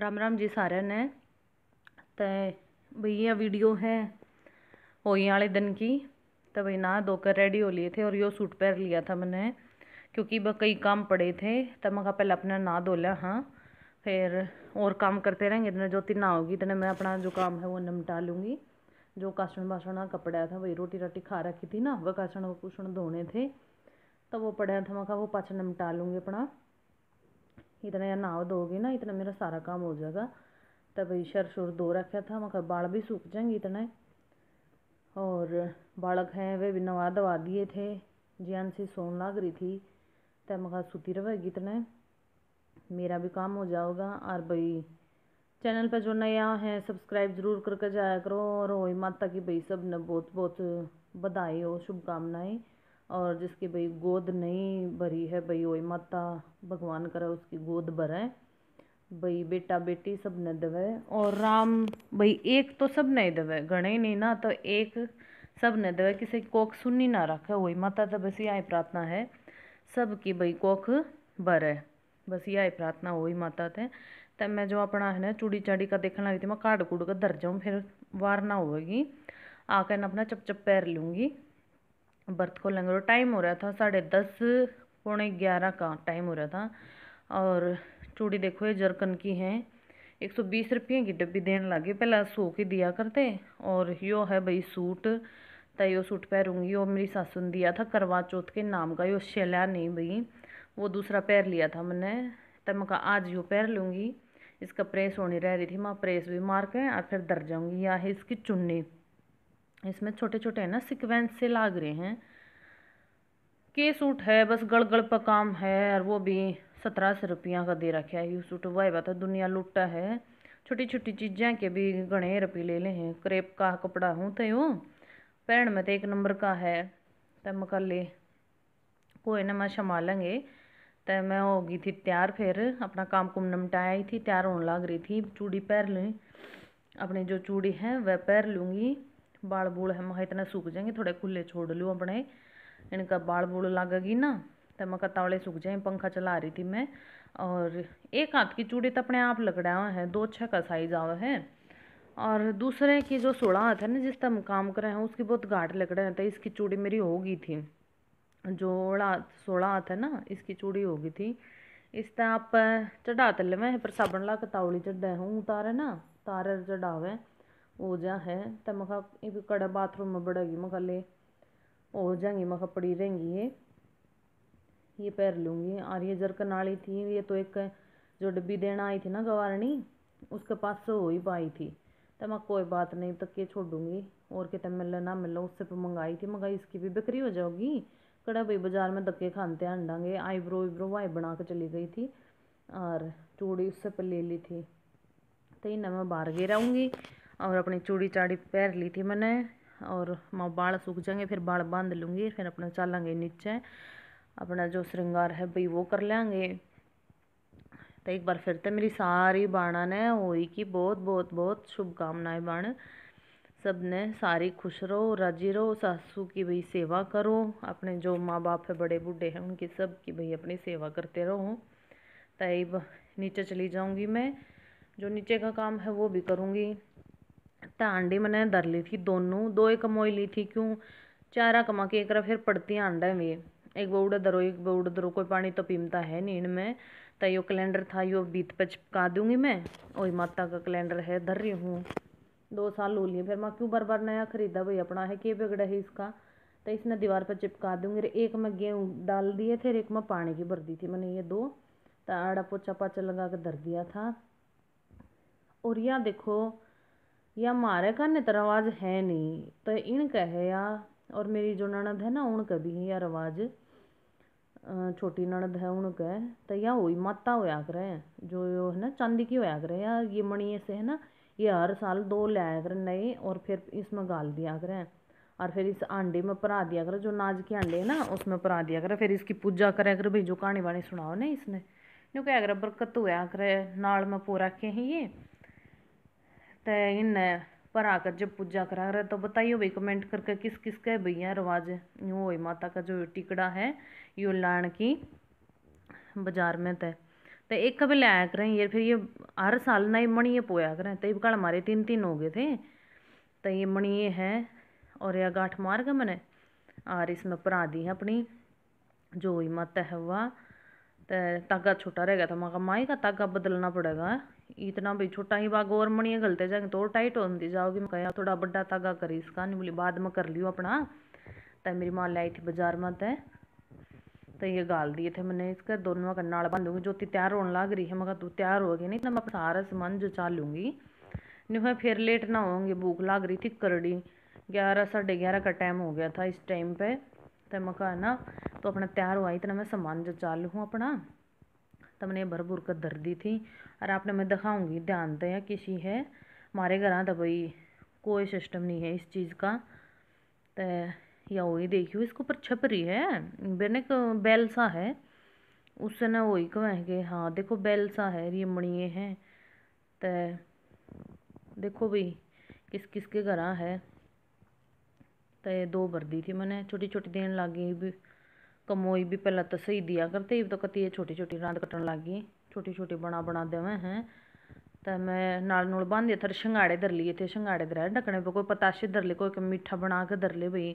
राम राम जी सारे ने तो भैया वीडियो है होई वाले दिन की तो भाई ना धोकर रेडी हो लिए थे और यो सूट पहन लिया था मैंने क्योंकि वह कई काम पड़े थे तो मैं पहले अपना ना धो लिया हाँ फिर और काम करते रहेंगे इतने जो तीन ना होगी इतने मैं अपना जो काम है वो निमटा लूँगी जो बासन ना कपड़ा था वही रोटी रोटी खा रखी थी ना वह कासण कुसण धोने थे तो वो पड़ा था मैं वो पाछा निपटा लूँगी अपना इतना या नहा दोगे ना इतना मेरा सारा काम हो जाएगा तब भाई शर शुर दो रखा था मगर बाल भी सूख जाएंगे इतने और बालक हैं वे भी नवा दवा दिए थे जैन से सोन लाग रही थी तब मगर सूती रहेगी इतने मेरा भी काम हो जाओगा और भाई चैनल पर जो नया है सब्सक्राइब ज़रूर करके जाया करो और ओ माता की भाई सब ने बहुत बहुत बधाई हो शुभकामनाएं और जिसकी भाई गोद नहीं भरी है भाई ओ माता भगवान करे उसकी गोद है भई बेटा बेटी सब ने देवे और राम भाई एक तो सब नहीं देवे गणे नहीं ना तो एक सब ने देवे किसी की कोख सुनी ना रखे वही माता तो बस यही प्रार्थना है सब की भाई कोख भरे बस यही प्रार्थना वही माता थे तो मैं जो अपना है ना चूड़ी चाड़ी का देखने लगी थी मैं काट कूट कर दर जाऊँ फिर वार ना होगी आकर ना अपना चप चप पैर लूँगी बर्थ खोलेंगे और टाइम हो रहा था साढ़े दस पौने ग्यारह का टाइम हो रहा था और चूड़ी देखो ये जरकन की है एक सौ बीस रुपये की डब्बी देने लगे पहला सो के दिया करते और यो है भाई सूट तो यो सूट पहनूंगी वो मेरी सासू ने दिया था करवा चौथ के नाम का यो शैला नहीं भाई वो दूसरा पैर लिया था मैंने तब मैं कहा आज यो पैर लूँगी इसका प्रेस होने रह रही थी मैं प्रेस भी मार के और फिर दर जाऊँगी या है इसकी चुन्नी इसमें छोटे छोटे है ना सिक्वेंस से लाग रहे हैं के सूट है बस गड़गड़ पर काम है और वो भी सत्रह सौ रुपया का दे रखा है यू सूट बात है दुनिया लुटा है छोटी छोटी चीज़ें के भी घने रुपये ले ले हैं क्रेप का कपड़ा हूँ तो यूँ पहन में तो एक नंबर का है तो मैं कर ले कोई ना मैं क्षमा लेंगे तो मैं हो गई थी तैयार फिर अपना काम कुम ही थी तैयार होने लग रही थी चूड़ी पहन लें अपनी जो चूड़ी है वह पहन लूँगी बाल बूल है मैं इतने सूख जाएंगे थोड़े खुले छोड़ लूँ अपने इनका बाल बूल लगेगी ना तो मैं कतावड़े सूख जाए पंखा चला रही थी मैं और एक हाथ की चूड़ी तो अपने आप लकड़ा है दो छः का साइज आवे है और दूसरे की जो सोलह हाथ है ना जिस तरह काम कर रहे हैं उसकी बहुत घाट लगड़े हैं तो इसकी चूड़ी मेरी हो गई थी जो सोलह हाथ है ना इसकी चूड़ी हो गई थी इस तरह आप चढ़ाते तले तो पर साबण ला के चढ़ा हूँ उतारे ना तारे चढ़ावे ऊर्जा है तो मखा इब कड़ा बाथरूम में बड़ेगी मखा ले हो जाएंगी मखा पड़ी रहेंगी ये ये पैर लूँगी और ये जरकन वाली थी ये तो एक जो डिब्बी देना आई थी ना गवारनी उसके पास से हो ही पाई थी तो मैं कोई बात नहीं तक ये छोड़ूंगी और कितने मिलना ना मिलना उससे पर मंगाई थी मंगाई इसकी भी बिक्री हो जाओगी कड़ा भाई बाजार में धक्के खानते हैं अंडांगे आईब्रो आईब्रो वाई बना के चली गई थी और चूड़ी उससे पर ले ली थी तो ना मैं बाहर गई रहूँगी और अपनी चूड़ी चाड़ी पहन ली थी मैंने और माँ बाल सूख जाएंगे फिर बाल बांध लूँगी फिर अपना चलेंगे नीचे अपना जो श्रृंगार है भाई वो कर लेंगे तो एक बार फिर तो मेरी सारी बाणा ने होली की बहुत बहुत बहुत शुभकामनाएं बाण सब ने सारी खुश रहो राजी रहो सासू की भाई सेवा करो अपने जो माँ बाप है बड़े बूढ़े हैं उनकी सब की भाई अपनी सेवा करते रहो तो नीचे चली जाऊँगी मैं जो नीचे का काम है वो भी करूँगी टांडी मैंने धर ली थी दोनों दो ही कमोई ली थी क्यों चारा कमा के एक फिर पड़ती अंडे वे एक बोउड़ा दरो एक बोउड़ा दरो कोई पानी तो पीमता है नींद में तो यो कैलेंडर था यो बीत पे चिपका दूंगी मैं वही माता का कैलेंडर है धर रही हूँ दो साल लो लिए फिर मैं क्यों बार बार नया खरीदा भाई अपना है के बिगड़ा है इसका तो इसने दीवार पर चिपका दूंगी एक में गेहूँ डाल दिए थे एक में पानी की भर दी थी मैंने ये दो तो आड़ा पोचा पाचा लगा के धर दिया था और यहाँ देखो या मारे काने तो रवाज है नहीं तो इन है या और मेरी जो ननद है ना उन कभी है या रवाज छोटी ननद है कह तो या हुई माता होया करे जो यो है ना चांदी की होया करे या ये मणि से है ना ये हर साल दो लिया कर नए और फिर इसमें गाल दिया करे और फिर इस अंडे में परा दिया करे जो नाज के अंडे है ना उसमें परा दिया करे फिर इसकी पूजा करे करे भाई जो कहानी वाणी सुनाओ ना इसने यूँ कह करे बरकत हुआ करे नाल में पूरा के ही ये तो इन पर आकर जब पूजा करा रहा तो बताइए भाई कमेंट करके किस किस का भैया रवाज वो माता का जो टिकड़ा है यो लाण की बाजार में तय तो एक कभी लाया करें ये फिर ये हर साल ना ये मणि ये पोया करें तो कल मारे तीन तीन हो गए थे तो ये मणि ये है और यह गाठ मार का मैंने और इसमें परा दी है अपनी जो माता है वह तागा छोटा रहेगा तो मैं माई का तागा बदलना पड़ेगा इतना भी छोटा ही बाग और मणिया गलते जाएंगे तो और टाइट होती जाओगी मैं कहा थोड़ा बड़ा तागा करी इसका नहीं बोली बाद में कर लियो अपना तो मेरी माँ लाई थी बाजार में तो तो ये गाल दिए थे मैंने इसका दोनों का नाल बांध जो ज्योति तैयार होने लग रही है मगर तू तैयार होगी नहीं तो मैं सारा सामान जो चाल लूँगी नहीं मैं फिर लेट ना होंगी भूख लग रही थी करड़ी ग्यारह साढ़े ग्यारह का टाइम हो गया था इस टाइम पे तो मैं कहा ना तो अपना तैयार हुआ इतना मैं सामान जो चाल लूँ अपना તમને ભરપૂર दी थी और आपने मैं दिखाऊंगी ध्यान दें किसी है मारे घर तो भाई कोई सिस्टम नहीं है इस चीज़ का तो या वही देखियो इसके ऊपर छप रही है बेने बैल सा है उससे ना वही कहेंगे हाँ देखो बैल सा है ये मणिए हैं तो देखो भाई किस किस के घर है तो दो भर दी थी मैंने छोटी छोटी देन लग गई कमोई भी पहले तो सही दिया करते इब तो कती है छोटी छोटी कट्ट लग गई छोटी छोटी बना बना देवे हैं तो मैं नाल नूल बन दिया थर शंगाड़े दरली लिए थे शंगाड़े दर ढकने पर कोई पताशे दर ले कोई मीठा बना के दर ले भाई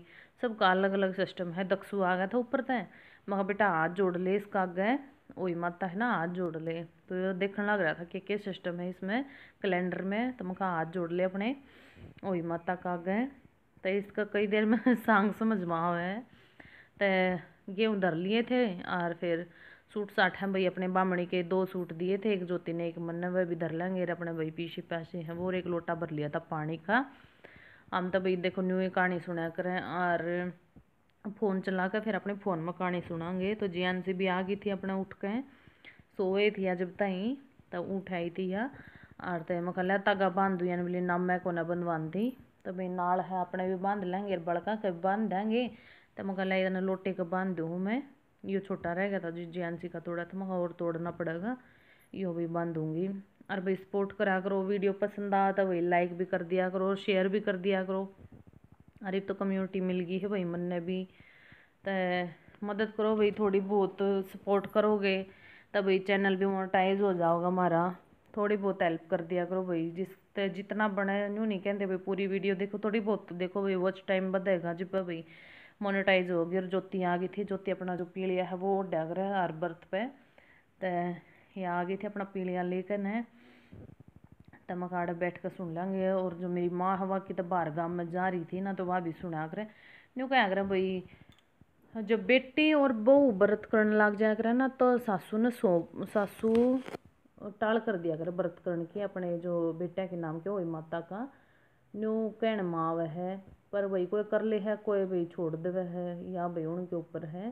का अलग अलग सिस्टम है दक्सू आ गया था ऊपर तय मैं बेटा हाथ जोड़ ले इसका आगे वही माता है ना हाथ जोड़ ले तो ये देखने लग रहा था कि क्या सिस्टम है इसमें कैलेंडर में तो मैं कहा हाथ जोड़ ले अपने वही माता का आगे तो इसका कई देर में सांग समझ में आवे तो गेहूँ धर लिए थे और फिर सूट साठ हैं भाई अपने बामणी के दो सूट दिए थे एक ज्योति ने एक मन वह भी धर लेंगे अपने भाई पीछे पैसे हैं वो और एक लोटा भर लिया था पानी का हम तो भाई देखो न्यू कहानी सुना करें और फ़ोन चला कर फिर अपने फ़ोन में कहानी सुनांगे तो जी एन सी भी आ गई थी अपने उठ के सोए थी जब तई तब तो उठाई थी या और तो मैं कल धागा बांध दून बोली ना मैं को ना दी तो भाई नाल है अपने भी बांध लेंगे बड़का के बांध देंगे तो मैं लाइन लोटे का बांध दूँ मैं यो छोटा रह गया था जिस सी का तोड़ा था मैं और तोड़ना पड़ेगा यो भी बांधूँगी और भाई सपोर्ट करा करो वीडियो पसंद आ तो भाई लाइक भी कर दिया करो शेयर भी कर दिया करो अरे तो कम्युनिटी मिल गई है भाई मन ने भी तो मदद करो भाई थोड़ी बहुत सपोर्ट करोगे तो भाई चैनल भी मोनोटाइज हो जाओगा हमारा थोड़ी बहुत हेल्प कर दिया करो भाई जिस जितना बने नहीं कहते भाई पूरी वीडियो देखो थोड़ी बहुत देखो भाई वॉच टाइम बढ़ेगा जी भाई मोनिटाइज हो गई और ज्योति आ गई थी ज्योति अपना जो पीलिया है वो डाग रहा है हर बर्थ पे तो ये आ गई थी अपना पीलिया लेकर ने तो मैं बैठ कर सुन लेंगे और जो मेरी माँ हवा की तो बार गाँव में जा रही थी ना तो वह भी सुना करे न्यू क्या करे भाई जब बेटी और बहू व्रत करने लग जाया करे ना तो सासू ने सो सासू टाल कर दिया करे व्रत करने की अपने जो बेटा के नाम के हो माता का न्यू कहण माँ वह है पर भाई कोई कर ले है कोई भाई छोड़ देवे है या भाई उनके ऊपर है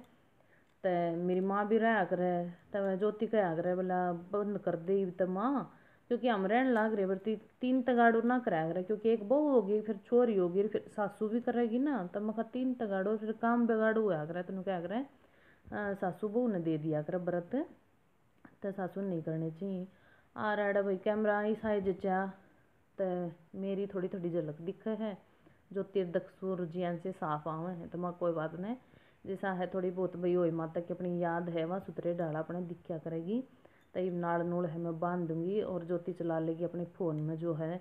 तो मेरी माँ भी रहा करे तो मैं ज्योति कहा करे बोला बंद कर दे तो माँ क्योंकि हम रहने लाग रहे पर तीन तगाड़ो ना कराया करे क्योंकि एक बहू होगी फिर छोरी होगी फिर सासू भी करेगी ना तो मैं तीन तगाड़ो फिर काम बिगाड़ो हुआ करे तेन क्या करे सासू बहू ने दे दिया करे व्रत तो सासू नहीं करने चाहिए आ रहा भाई कैमरा ही साइज जचा तो मेरी थोड़ी थोड़ी झलक दिखे है जो तिरदक सूर्जियां से साफ आवे हैं तो माँ कोई बात नहीं जैसा है थोड़ी बहुत भाई ओए माता की अपनी याद है वह सुतरे डाला अपने दिखा करेगी तब तो नाल नूल है मैं बांध दूंगी और ज्योति चला लेगी अपने फ़ोन में जो है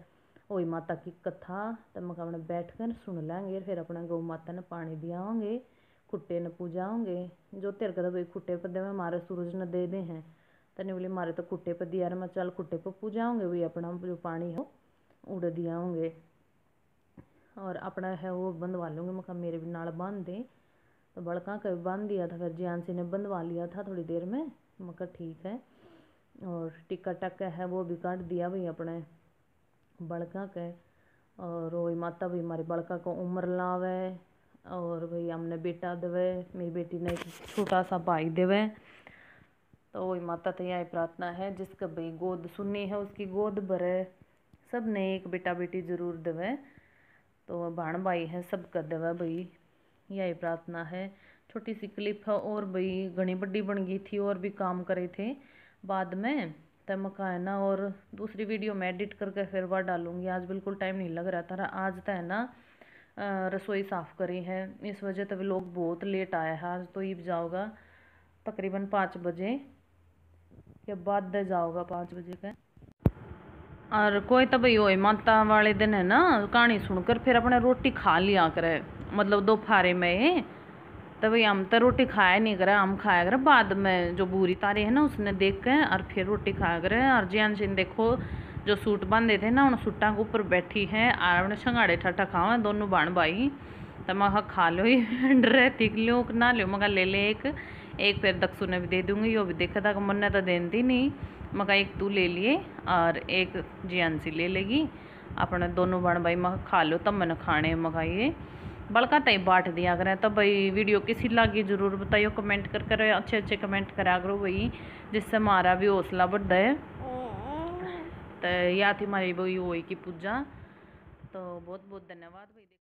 ओई माता की कथा तो मैं अपने बैठ कर सुन लेंगे फिर अपने गौ माता ने पानी दिया होंगे खुट्टे ने पूजाओंगे जो तेरे कहता भाई खुट्टे पर दे मारे सूरज ने दे दे हैं तो नहीं बोले मारे तो खुट्टे पर दिया मैं चल खुट्टे पर पूजाओंगे भाई अपना जो पानी हो उड़ दिया और अपना है वो बंधवा लूँगी मैं मेरे भी नाल बांध दें तो बड़का का बांध दिया था फिर जियांसी ने बंधवा लिया था थोड़ी देर में मकर ठीक है और टिक्का टक्का है वो भी काट दिया भाई अपने बड़का के और वही माता भी हमारे बड़का को उम्र लावे और भाई हमने बेटा देवे मेरी बेटी ने एक छोटा सा भाई देवे तो वही माता तो यही प्रार्थना है जिसका भाई गोद सुनी है उसकी गोद भरे सब ने एक बेटा बेटी ज़रूर देवे तो बाण भाई है सब कर दे भाई यही प्रार्थना है छोटी सी क्लिप है और भाई घनी बड्डी बन गई थी और भी काम करे थे बाद में मका है ना और दूसरी वीडियो मैं एडिट करके फिर वह डालूंगी आज बिल्कुल टाइम नहीं लग रहा था आज तो है ना रसोई साफ़ करी है इस वजह तभी लोग बहुत लेट आया है आज तो ईब जाओगा तकरीबन पाँच बजे या बाद जाओगा पाँच बजे का और कोई तो भाई ओए माता वाले दिन है ना कहानी सुनकर फिर अपने रोटी खा लिया करे मतलब दोपहर में तो भाई हम तो रोटी खाया नहीं करे हम खाया करे बाद में जो बुरी तारी है ना उसने देख के और फिर रोटी खाया करे और जैन जिन देखो जो सूट बांधे थे ना उन सूटा के ऊपर बैठी है और अपने संगाड़े ठाठा खाओ दोनों बाण भाई तो मैं खा लो ही डर तीख लो ना लो मगा ले ले एक एक फिर दक्सू ने भी दे दूंगी यो भी देखा था मन ने तो देती नहीं मका एक तू ले लिए और एक जियांसी ले लेगी अपने दोनों बहन भाई मैं खा लो तब मैंने खाने मका ये बड़का तय बांट दिया करें तो भाई वीडियो किसी लागे ज़रूर बताइए कमेंट कर करो अच्छे अच्छे कमेंट करा करो भाई जिससे हमारा भी हौसला बढ़ता है तो या थी हमारी भाई वही की पूजा तो बहुत बहुत धन्यवाद भाई